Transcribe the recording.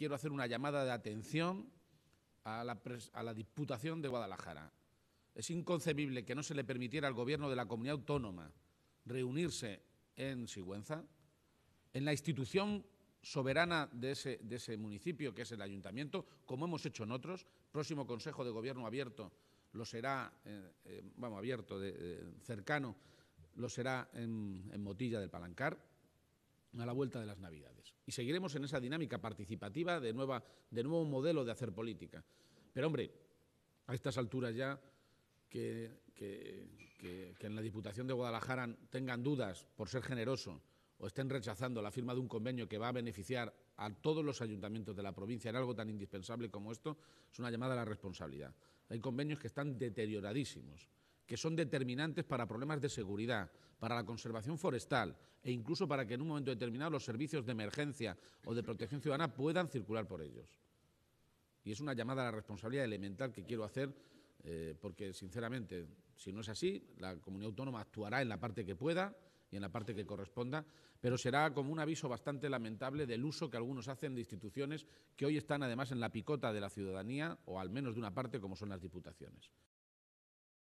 quiero hacer una llamada de atención a la, Diputación de Guadalajara. Es inconcebible que no se le permitiera al Gobierno de la comunidad autónoma reunirse en Sigüenza, en la institución soberana de ese, municipio, que es el ayuntamiento, como hemos hecho en otros. Próximo Consejo de Gobierno abierto lo será, eh, eh, vamos, abierto, eh, cercano, lo será en Motilla del Palancar a la vuelta de las Navidades. Y seguiremos en esa dinámica participativa de, nueva, de nuevo modelo de hacer política. Pero hombre, a estas alturas ya que, que en la Diputación de Guadalajara tengan dudas por ser generoso o estén rechazando la firma de un convenio que va a beneficiar a todos los ayuntamientos de la provincia en algo tan indispensable como esto, es una llamada a la responsabilidad. Hay convenios que están deterioradísimos que son determinantes para problemas de seguridad, para la conservación forestal e incluso para que en un momento determinado los servicios de emergencia o de protección ciudadana puedan circular por ellos. Y es una llamada a la responsabilidad elemental que quiero hacer eh, porque, sinceramente, si no es así, la comunidad autónoma actuará en la parte que pueda y en la parte que corresponda, pero será como un aviso bastante lamentable del uso que algunos hacen de instituciones que hoy están además en la picota de la ciudadanía o al menos de una parte como son las diputaciones.